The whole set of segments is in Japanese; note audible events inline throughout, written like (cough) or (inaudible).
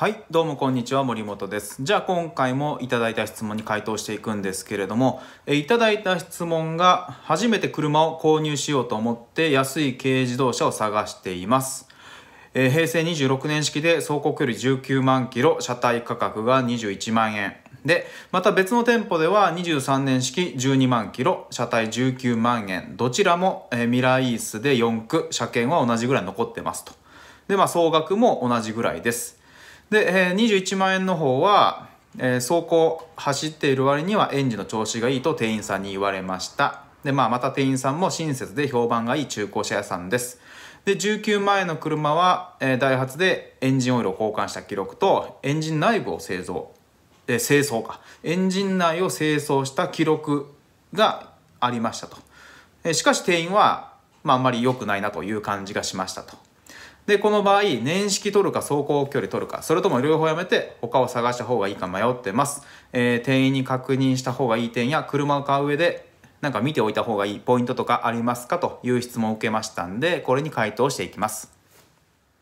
はい、どうもこんにちは、森本です。じゃあ今回もいただいた質問に回答していくんですけれども、えいただいた質問が、初めて車を購入しようと思って安い軽自動車を探しています。え平成26年式で走行距離19万キロ、車体価格が21万円。で、また別の店舗では23年式12万キロ、車体19万円。どちらも、えミライースで4区、車検は同じぐらい残ってますと。で、まあ総額も同じぐらいです。で、えー、21万円の方は、えー、走行走っている割にはエンジンの調子がいいと店員さんに言われましたで、まあ、また店員さんも親切で評判がいい中古車屋さんですで19万円の車は、えダイハツでエンジンオイルを交換した記録とエンジン内部を製造、え清掃かエンジン内を清掃した記録がありましたと、えしかし店員は、まあ、あんまり良くないなという感じがしましたとで、この場合、年式取るか走行距離取るか、それとも両方やめて他を探した方がいいか迷ってます。えー、店員に確認した方がいい点や車を買う上でなんか見ておいた方がいいポイントとかありますかという質問を受けましたんで、これに回答していきます。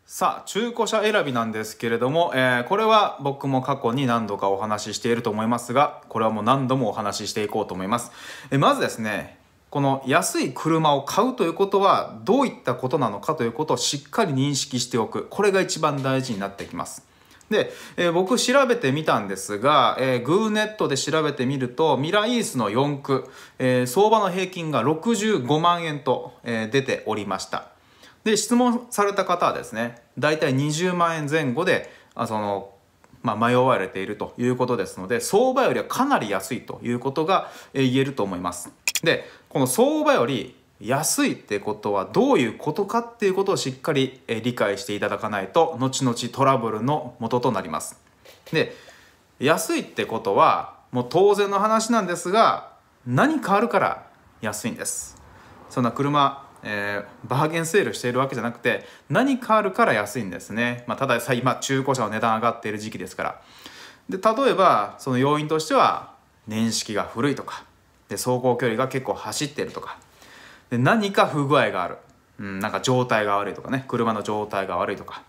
さあ、中古車選びなんですけれども、えー、これは僕も過去に何度かお話ししていると思いますが、これはもう何度もお話ししていこうと思います。えまずですね、この安い車を買うということはどういったことなのかということをしっかり認識しておくこれが一番大事になってきますで、えー、僕調べてみたんですが、えー、グーネットで調べてみるとミライースの4区、えー、相場の平均が65万円と、えー、出ておりましたで質問された方はですね大体20万円前後であそのまあ、迷われているということですので相場よりはかなり安いということが言えると思います。でこの相場より安いってことはどういうことかっていうことをしっかり理解していただかないと後々トラブルの元となります。で安いってことはもう当然の話なんですが何かあるから安いんですそんな車、えー、バーゲンセールしているわけじゃなくて何かあるから安いんですね、まあ、ただ今中古車の値段上がっている時期ですからで例えばその要因としては年式が古いとかで走行距離が結構走ってるとかで何か不具合がある、うん、なんか状態が悪いとかね車の状態が悪いとか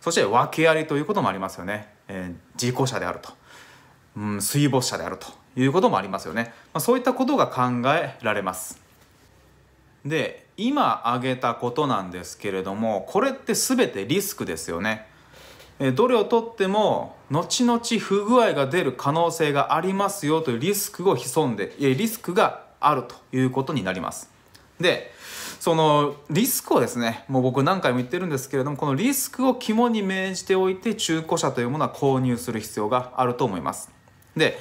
そして訳ありということもありますよね、えー、事故車であると、うん、水没車であるということもありますよね、まあ、そういったことが考えられますで今挙げたことなんですけれどもこれって全てリスクですよねどれをとっても後々不具合が出る可能性がありますよというリスクを潜んでリスクがあるということになりますでそのリスクをですねもう僕何回も言ってるんですけれどもこのリスクを肝に銘じておいて中古車というものは購入する必要があると思いますで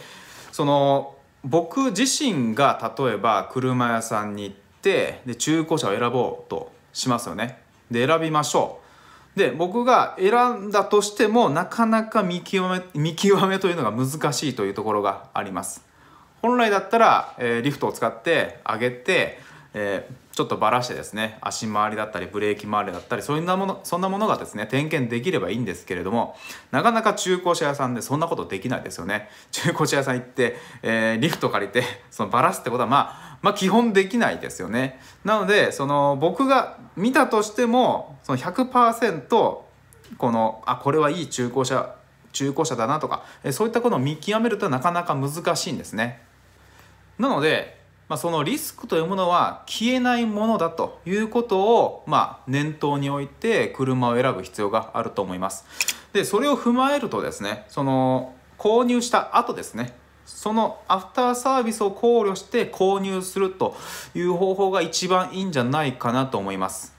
その僕自身が例えば車屋さんに行ってで中古車を選ぼうとしますよねで選びましょうで僕が選んだとしてもなかなか見極め見極めというのが難しいというところがあります本来だったら、えー、リフトを使って上げて、えー、ちょっとばらしてですね足回りだったりブレーキ回りだったりそんなものそんなものがですね点検できればいいんですけれどもなかなか中古車屋さんでそんなことできないですよね中古車屋さん行って、えー、リフト借りて (laughs) そのばらすってことはまあまあ基本できないですよねなのでその僕が見たとしてもその100%このあこれはいい中古車中古車だなとかそういったことを見極めるとなかなか難しいんですねなのでまあ、そのリスクというものは消えないものだということを、まあ、念頭に置いて車を選ぶ必要があると思います。で、それを踏まえるとですね、その購入した後ですね、そのアフターサービスを考慮して購入するという方法が一番いいんじゃないかなと思います。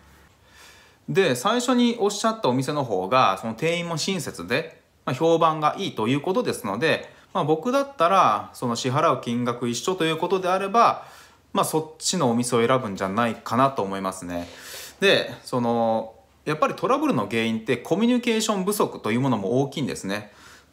で、最初におっしゃったお店の方が、その店員も親切で、まあ、評判がいいということですので、まあ、僕だったらその支払う金額一緒ということであれば、まあ、そっちのお店を選ぶんじゃないかなと思いますね。でそのやっぱりトラブルの原因ってコミュニケーション不足というものも大きいんですね。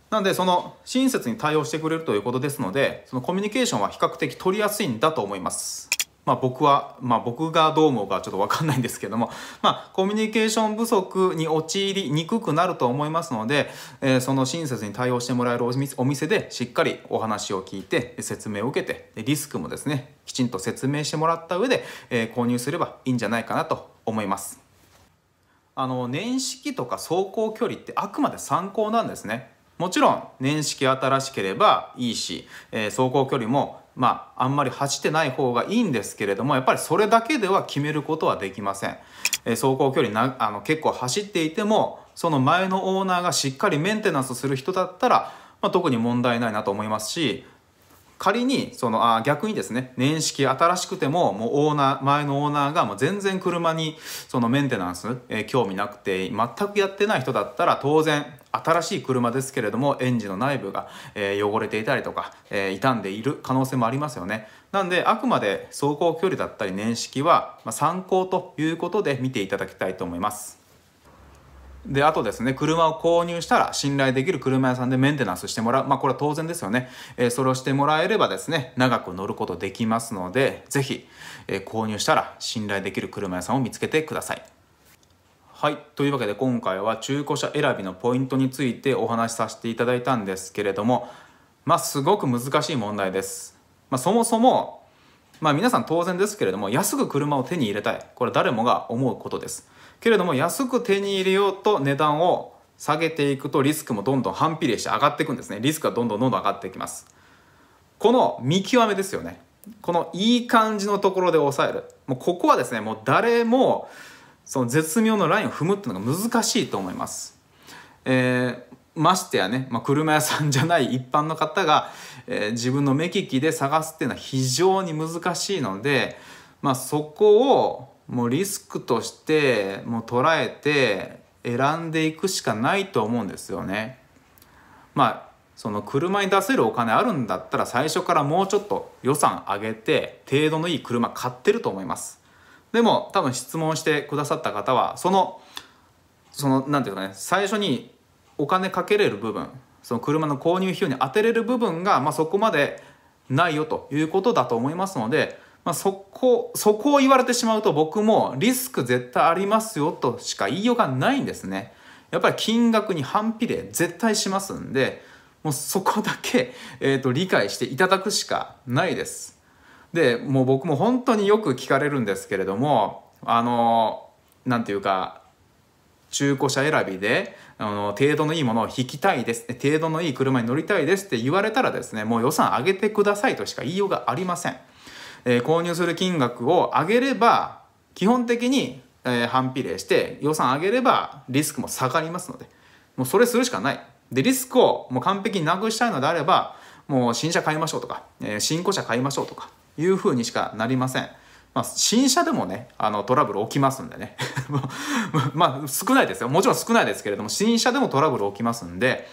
なのでその親切に対応してくれるということですのでそのコミュニケーションは比較的取りやすいんだと思います。まあ、僕は、まあ、僕がどう思うかちょっと分かんないんですけども、(laughs) まあ、コミュニケーション不足に陥りにくくなると思いますので、えー、その親切に対応してもらえるお店でしっかりお話を聞いて説明を受けてリスクもですねきちんと説明してもらった上で、えー、購入すればいいんじゃないかなと思います。あの年式とか走行距離ってあくまで参考なんですねもちろん年式新しければいいし、えー、走行距離もまあ、あんまり走ってない方がいいんですけれどもやっぱりそれだけでは決めることはできません、えー、走行距離なあの結構走っていてもその前のオーナーがしっかりメンテナンスする人だったら、まあ、特に問題ないなと思いますし仮にそのあ逆にですね年式新しくてももうオーナー前のオーナーがもう全然車にそのメンテナンス、えー、興味なくて全くやってない人だったら当然新しい車ですけれどもエンジンの内部が、えー、汚れていたりとか、えー、傷んでいる可能性もありますよね。なんであくまで走行距離だったり年式は、まあ、参考ということで見ていただきたいと思います。で、あとですね、車を購入したら信頼できる車屋さんでメンテナンスしてもらう。まあこれは当然ですよね。えー、それをしてもらえればですね、長く乗ることできますので、ぜひ、えー、購入したら信頼できる車屋さんを見つけてください。はい。というわけで今回は中古車選びのポイントについてお話しさせていただいたんですけれども、まあすごく難しい問題です。まあそもそも、まあ皆さん当然ですけれども、安く車を手に入れたい。これ誰もが思うことです。けれども安く手に入れようと値段を下げていくとリスクもどんどん反比例して上がっていくんですねリスクがどんどんどんどん上がっていきますこの見極めですよねこのいい感じのところで抑えるもうここはですねもう誰もその絶妙のラインを踏むっていうのが難しいと思います、えー、ましてやね、まあ、車屋さんじゃない一般の方が、えー、自分の目利きで探すっていうのは非常に難しいので、まあ、そこをもうリスクとしてもう捉えて選んでいくしかないと思うんですよね。まあその車に出せるお金あるんだったら最初からもうちょっと予算上げて程度のいい車買ってると思います。でも多分質問してくださった方はそのその何て言うかね最初にお金かけれる部分その車の購入費用に充てれる部分が、まあ、そこまでないよということだと思いますのでまあ、そこ、そこを言われてしまうと僕もリスク絶対ありますよとしか言いようがないんですね。やっぱり金額に反比例絶対しますんで、もうそこだけ、(laughs) えー、と理解していただくしかないです。で、もう僕も本当によく聞かれるんですけれども、あの、なんていうか、中古車選びで、あの、程度のいいものを引きたいです、程度のいい車に乗りたいですって言われたらですね、もう予算上げてくださいとしか言いようがありません。えー、購入する金額を上げれば、基本的に、えー、反比例して、予算上げればリスクも下がりますので、もうそれするしかない。で、リスクをもう完璧になくしたいのであれば、もう新車買いましょうとか、えー、新古車買いましょうとか、いうふうにしかなりません。まあ、新車でもね、あの、トラブル起きますんでね。(laughs) まあ、少ないですよ。もちろん少ないですけれども、新車でもトラブル起きますんで、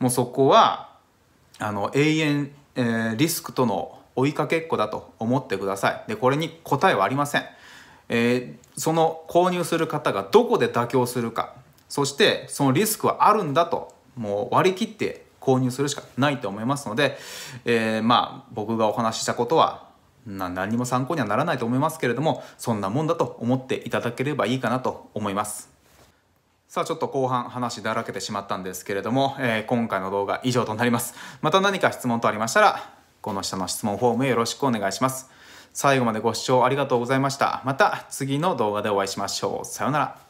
もうそこは、あの、永遠、えー、リスクとの追いかけっこだと思ってくださいでこれに答えはありません、えー、その購入する方がどこで妥協するかそしてそのリスクはあるんだともう割り切って購入するしかないと思いますので、えー、まあ僕がお話ししたことは何も参考にはならないと思いますけれどもそんなもんだと思っていただければいいかなと思いますさあちょっと後半話だらけてしまったんですけれども、えー、今回の動画以上となりますまた何か質問とありましたらこの下の質問フォームよろしくお願いします。最後までご視聴ありがとうございました。また次の動画でお会いしましょう。さようなら。